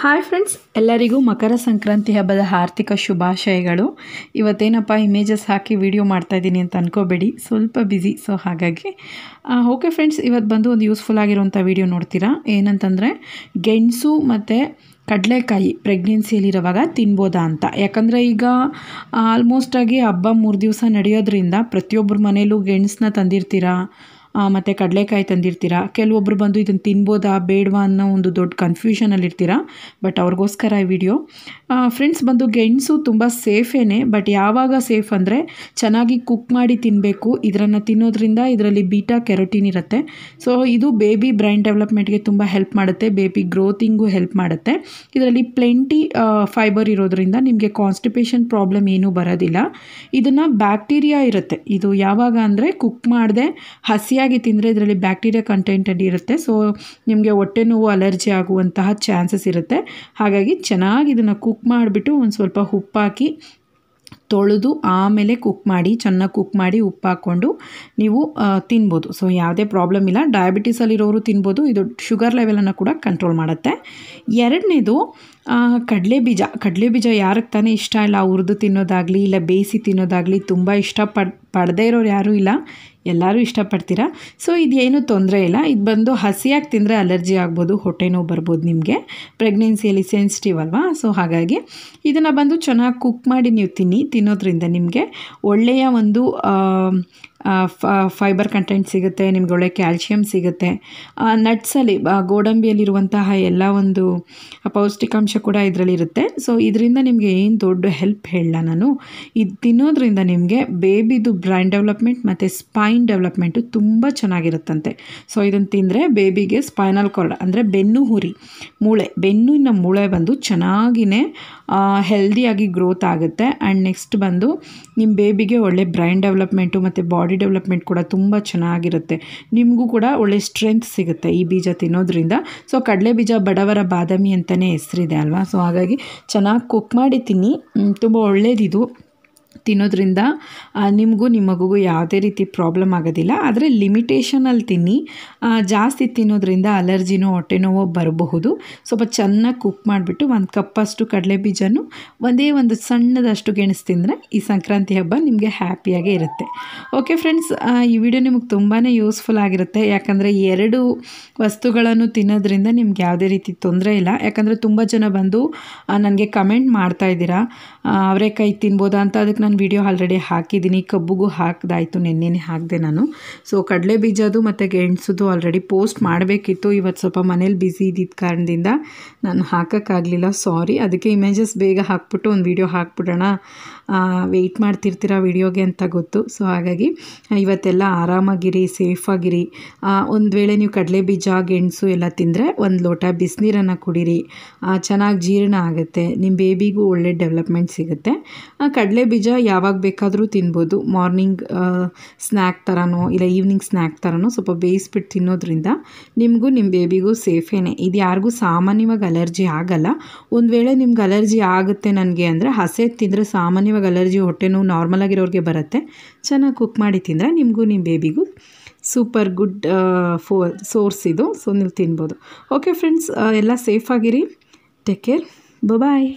hi friends ಎಲ್ಲರಿಗೂ ಮಕರ ಸಂಕ್ರಾಂತಿ ಹಬ್ಬದ ಆರ್ಥಿಕ ಶುಭಾಶಯಗಳು ಇವತ್ತೇನಪ್ಪ ಇಮೇಜಸ್ ಹಾಕಿ ವಿಡಿಯೋ ಮಾಡ್ತಾಯಿದ್ದೀನಿ ಅಂತ ಅನ್ಕೋಬೇಡಿ ಸ್ವಲ್ಪ ಬ್ಯುಸಿ ಸೊ ಹಾಗಾಗಿ ಓಕೆ ಫ್ರೆಂಡ್ಸ್ ಇವತ್ತು ಬಂದು ಒಂದು ಯೂಸ್ಫುಲ್ ಆಗಿರುವಂಥ ವಿಡಿಯೋ ನೋಡ್ತೀರಾ ಏನಂತಂದರೆ ಗೆಣಸು ಮತ್ತು ಕಡಲೆಕಾಯಿ ಪ್ರೆಗ್ನೆನ್ಸಿಯಲ್ಲಿರುವಾಗ ತಿನ್ಬೋದಾ ಅಂತ ಯಾಕಂದರೆ ಈಗ ಆಲ್ಮೋಸ್ಟಾಗಿ ಹಬ್ಬ ಮೂರು ದಿವಸ ನಡೆಯೋದ್ರಿಂದ ಪ್ರತಿಯೊಬ್ಬರ ಮನೇಲೂ ಗೆಣಸನ್ನ ತಂದಿರ್ತೀರಾ ಮತ್ತು ಕಡಲೆಕಾಯಿ ತಂದಿರ್ತೀರಾ ಕೆಲವೊಬ್ರು ಬಂದು ಇದನ್ನು ತಿನ್ಬೋದಾ ಬೇಡವಾ ಅನ್ನೋ ಒಂದು ದೊಡ್ಡ ಕನ್ಫ್ಯೂಷನಲ್ಲಿರ್ತೀರಾ ಬಟ್ ಅವ್ರಿಗೋಸ್ಕರ ಈ ವಿಡಿಯೋ ಫ್ರೆಂಡ್ಸ್ ಬಂದು ಗೆಣಸು ತುಂಬ ಸೇಫೇನೆ ಬಟ್ ಯಾವಾಗ ಸೇಫ್ ಅಂದರೆ ಚೆನ್ನಾಗಿ ಕುಕ್ ಮಾಡಿ ತಿನ್ನಬೇಕು ಇದರನ್ನು ತಿನ್ನೋದ್ರಿಂದ ಇದರಲ್ಲಿ ಬೀಟಾ ಕೆರೋಟಿನ್ ಇರುತ್ತೆ ಸೊ ಇದು ಬೇಬಿ ಬ್ರೈನ್ ಡೆವಲಪ್ಮೆಂಟ್ಗೆ ತುಂಬ ಹೆಲ್ಪ್ ಮಾಡುತ್ತೆ ಬೇಬಿ ಗ್ರೋತಿಂಗು ಹೆಲ್ಪ್ ಮಾಡುತ್ತೆ ಇದರಲ್ಲಿ ಪ್ಲೆಂಟಿ ಫೈಬರ್ ಇರೋದ್ರಿಂದ ನಿಮಗೆ ಕಾನ್ಸ್ಟಿಪೇಷನ್ ಪ್ರಾಬ್ಲಮ್ ಏನೂ ಬರೋದಿಲ್ಲ ಇದನ್ನು ಬ್ಯಾಕ್ಟೀರಿಯಾ ಇರುತ್ತೆ ಇದು ಯಾವಾಗ ಅಂದರೆ ಕುಕ್ ಮಾಡದೆ ಹಸಿಯಾಗಿ ಅತಿಯಾಗಿ ತಿಂದರೆ ಇದರಲ್ಲಿ ಬ್ಯಾಕ್ಟೀರಿಯಾ ಕಂಟೆಂಟ್ ಇರುತ್ತೆ ಸೊ ನಿಮಗೆ ಹೊಟ್ಟೆ ನೋವು ಅಲರ್ಜಿ ಆಗುವಂತಹ ಚಾನ್ಸಸ್ ಇರುತ್ತೆ ಹಾಗಾಗಿ ಚೆನ್ನಾಗಿ ಇದನ್ನು ಕುಕ್ ಮಾಡಿಬಿಟ್ಟು ಒಂದು ಸ್ವಲ್ಪ ಉಪ್ಪಾಕಿ ತೊಳೆದು ಆಮೇಲೆ ಕುಕ್ ಮಾಡಿ ಚೆನ್ನಾಗಿ ಕುಕ್ ಮಾಡಿ ಉಪ್ಪು ಹಾಕ್ಕೊಂಡು ನೀವು ತಿನ್ಬೋದು ಸೊ ಯಾವುದೇ ಪ್ರಾಬ್ಲಮ್ ಇಲ್ಲ ಡಯಾಬಿಟೀಸಲ್ಲಿರೋರು ತಿನ್ಬೋದು ಇದು ಶುಗರ್ ಲೆವೆಲನ್ನು ಕೂಡ ಕಂಟ್ರೋಲ್ ಮಾಡುತ್ತೆ ಎರಡನೇದು ಕಡಲೆ ಬೀಜ ಕಡಲೆ ಬೀಜ ಯಾರಿಗೆ ತಾನೇ ಇಷ್ಟ ಇಲ್ಲ ಹುರಿದು ತಿನ್ನೋದಾಗಲಿ ಇಲ್ಲ ಬೇಯಿಸಿ ತಿನ್ನೋದಾಗಲಿ ತುಂಬ ಇಷ್ಟ ಪಡ್ ಪಡದೇ ಇರೋರು ಯಾರೂ ಇಲ್ಲ ಎಲ್ಲರೂ ಇಷ್ಟಪಡ್ತೀರಾ ಸೊ ಇದೇನು ತೊಂದರೆ ಇಲ್ಲ ಇದು ಬಂದು ಹಸಿಯಾಗಿ ತಿಂದರೆ ಅಲರ್ಜಿ ಆಗ್ಬೋದು ಹೊಟ್ಟೆ ನೋವು ಬರ್ಬೋದು ನಿಮಗೆ ಪ್ರೆಗ್ನೆನ್ಸಿಯಲ್ಲಿ ಸೆನ್ಸಿಟಿವ್ ಅಲ್ವಾ ಸೊ ಹಾಗಾಗಿ ಇದನ್ನು ಬಂದು ಚೆನ್ನಾಗಿ ಕುಕ್ ಮಾಡಿ ನೀವು ತಿನ್ನಿ ತಿನ್ನೋದ್ರಿಂದ ನಿಮಗೆ ಒಳ್ಳೆಯ ಒಂದು ಫೈಬರ್ ಕಂಟೆಂಟ್ ಸಿಗುತ್ತೆ ನಿಮ್ಗೆ ಒಳ್ಳೆ ಕ್ಯಾಲ್ಶಿಯಮ್ ಸಿಗುತ್ತೆ ನಟ್ಸಲ್ಲಿ ಗೋಡಂಬಿಯಲ್ಲಿರುವಂತಹ ಎಲ್ಲ ಒಂದು ಪೌಷ್ಟಿಕಾಂಶ ಕೂಡ ಇದರಲ್ಲಿರುತ್ತೆ ಸೊ ಇದರಿಂದ ನಿಮಗೆ ಏನು ದೊಡ್ಡ ಹೆಲ್ಪ್ ಹೇಳಲ್ಲ ನಾನು ಇದು ತಿನ್ನೋದ್ರಿಂದ ನಿಮಗೆ ಬೇಬಿದು ಬ್ರೈನ್ ಡೆವಲಪ್ಮೆಂಟ್ ಮತ್ತು ಸ್ಪೈನ್ ಡೆವಲಪ್ಮೆಂಟು ತುಂಬ ಚೆನ್ನಾಗಿರುತ್ತಂತೆ ಸೊ ಇದನ್ನು ತಿಂದರೆ ಬೇಬಿಗೆ ಸ್ಪೈನಲ್ ಕಾರ್ಡ್ ಅಂದರೆ ಬೆನ್ನು ಹುರಿ ಮೂಳೆ ಬೆನ್ನುವಿನ ಮೂಳೆ ಬಂದು ಚೆನ್ನಾಗಿಯೇ ಹೆಲ್ದಿಯಾಗಿ ಗ್ರೋತ್ ಆಗುತ್ತೆ ಆ್ಯಂಡ್ ನೆಕ್ಸ್ಟ್ ಬಂದು ನಿಮ್ಮ ಬೇಬಿಗೆ ಒಳ್ಳೆ ಬ್ರೈನ್ ಡೆವಲಪ್ಮೆಂಟು ಮತ್ತು ಬಾಡಿ ಬಾಡಿ ಡೆವಲಪ್ಮೆಂಟ್ ಕೂಡ ತುಂಬ ಚೆನ್ನಾಗಿರುತ್ತೆ ನಿಮಗೂ ಕೂಡ ಒಳ್ಳೆ ಸ್ಟ್ರೆಂತ್ ಸಿಗುತ್ತೆ ಈ ಬೀಜ ತಿನ್ನೋದ್ರಿಂದ ಸೊ ಕಡಲೆ ಬೀಜ ಬಡವರ ಬಾದಾಮಿ ಅಂತಲೇ ಹೆಸರಿದೆ ಅಲ್ವಾ ಸೊ ಹಾಗಾಗಿ ಚೆನ್ನಾಗಿ ಕುಕ್ ಮಾಡಿ ತಿನ್ನಿ ತುಂಬ ಒಳ್ಳೇದಿದು ತಿನ್ನೋದ್ರಿಂದ ನಿಮಗೂ ನಿಮ್ಮ ಮಗುಗೂ ಯಾವುದೇ ರೀತಿ ಪ್ರಾಬ್ಲಮ್ ಆಗೋದಿಲ್ಲ ಆದರೆ ಲಿಮಿಟೇಷನಲ್ಲಿ ತಿನ್ನಿ ಜಾಸ್ತಿ ತಿನ್ನೋದ್ರಿಂದ ಅಲರ್ಜಿನೋ ಹೊಟ್ಟೆನೋವೋ ಬರಬಹುದು ಸ್ವಲ್ಪ ಚೆನ್ನಾಗಿ ಕುಕ್ ಮಾಡಿಬಿಟ್ಟು ಒಂದು ಕಪ್ಪಷ್ಟು ಕಡಲೆ ಬೀಜನೂ ಒಂದೇ ಒಂದು ಸಣ್ಣದಷ್ಟು ಗೆಣಸು ತಿಂದರೆ ಈ ಸಂಕ್ರಾಂತಿ ಹಬ್ಬ ನಿಮಗೆ ಹ್ಯಾಪಿಯಾಗೇ ಇರುತ್ತೆ ಓಕೆ ಫ್ರೆಂಡ್ಸ್ ಈ ವಿಡಿಯೋ ನಿಮಗೆ ತುಂಬಾ ಯೂಸ್ಫುಲ್ ಆಗಿರುತ್ತೆ ಯಾಕಂದರೆ ಎರಡು ವಸ್ತುಗಳನ್ನು ತಿನ್ನೋದ್ರಿಂದ ನಿಮ್ಗೆ ಯಾವುದೇ ರೀತಿ ತೊಂದರೆ ಇಲ್ಲ ಯಾಕಂದರೆ ತುಂಬ ಜನ ಬಂದು ನನಗೆ ಕಮೆಂಟ್ ಮಾಡ್ತಾ ಇದ್ದೀರಾ ಕೈ ತಿನ್ಬೋದಾ ಅಂತ ಅದಕ್ಕೆ ನಾನು ಒಂದು ವೀಡಿಯೋ ಆಲ್ರೆಡಿ ಹಾಕಿದ್ದೀನಿ ಕಬ್ಬುಗೂ ಹಾಕಿದಾಯಿತು ನಿನ್ನೆನೇ ಹಾಕಿದೆ ನಾನು ಸೊ ಕಡಲೆ ಬೀಜದು ಮತ್ತು ಗೆಣಸದ್ದು ಆಲ್ರೆಡಿ ಪೋಸ್ಟ್ ಮಾಡಬೇಕಿತ್ತು ಇವತ್ತು ಸ್ವಲ್ಪ ಮನೇಲಿ ಬಿಸಿ ಇದ್ದಿದ್ದ ಕಾರಣದಿಂದ ನಾನು ಹಾಕೋಕ್ಕಾಗಲಿಲ್ಲ ಸಾರಿ ಅದಕ್ಕೆ ಇಮೇಜಸ್ ಬೇಗ ಹಾಕ್ಬಿಟ್ಟು ಒಂದು ವೀಡಿಯೋ ಹಾಕ್ಬಿಡೋಣ ವೆಯ್ಟ್ ಮಾಡ್ತಿರ್ತೀರ ವೀಡಿಯೋಗೆ ಅಂತ ಗೊತ್ತು ಸೊ ಹಾಗಾಗಿ ಇವತ್ತೆಲ್ಲ ಆರಾಮಾಗಿರಿ ಸೇಫಾಗಿರಿ ಒಂದು ವೇಳೆ ನೀವು ಕಡಲೆ ಬೀಜ ಗೆಣಸು ಎಲ್ಲ ತಿಂದರೆ ಒಂದು ಲೋಟ ಬಿಸಿನೀರನ್ನು ಕುಡೀರಿ ಚೆನ್ನಾಗಿ ಜೀರ್ಣ ಆಗುತ್ತೆ ನಿಮ್ಮ ಬೇಬಿಗೂ ಒಳ್ಳೆ ಡೆವಲಪ್ಮೆಂಟ್ ಸಿಗುತ್ತೆ ಕಡಲೆ ಬೀಜ ಯಾವಾಗ ಬೇಕಾದರೂ ತಿನ್ಬೋದು ಮಾರ್ನಿಂಗ್ ಸ್ನ್ಯಾಕ್ ಥರನೋ ಇಲ್ಲ ಈವ್ನಿಂಗ್ ಸ್ನ್ಯಾಕ್ ಥರನೋ ಸ್ವಲ್ಪ ಬೇಯಿಸ್ಬಿಟ್ಟು ತಿನ್ನೋದ್ರಿಂದ ನಿಮಗೂ ನಿಮ್ಮ ಬೇಬಿಗೂ ಸೇಫೇನೆ ಇದು ಯಾರಿಗೂ ಸಾಮಾನ್ಯವಾಗಿ ಅಲರ್ಜಿ ಆಗಲ್ಲ ಒಂದು ವೇಳೆ ನಿಮ್ಗೆ ಅಲರ್ಜಿ ಆಗುತ್ತೆ ನನಗೆ ಅಂದರೆ ಹಸೆ ತಿಂದರೆ ಸಾಮಾನ್ಯವಾಗಿ ಅಲರ್ಜಿ ಹೊಟ್ಟೆ ನೋವು ನಾರ್ಮಲ್ ಆಗಿರೋರಿಗೆ ಬರುತ್ತೆ ಚೆನ್ನಾಗಿ ಕುಕ್ ಮಾಡಿ ತಿಂದರೆ ನಿಮಗೂ ನಿಮ್ಮ ಬೇಬಿಗೂ ಸೂಪರ್ ಗುಡ್ ಫೋ ಸೋರ್ಸ್ ಇದು ಸೊ ನೀವು ತಿನ್ಬೋದು ಓಕೆ ಫ್ರೆಂಡ್ಸ್ ಎಲ್ಲ ಸೇಫಾಗಿರಿ ಟೇಕ್ ಕೇರ್ ಬಾಯ್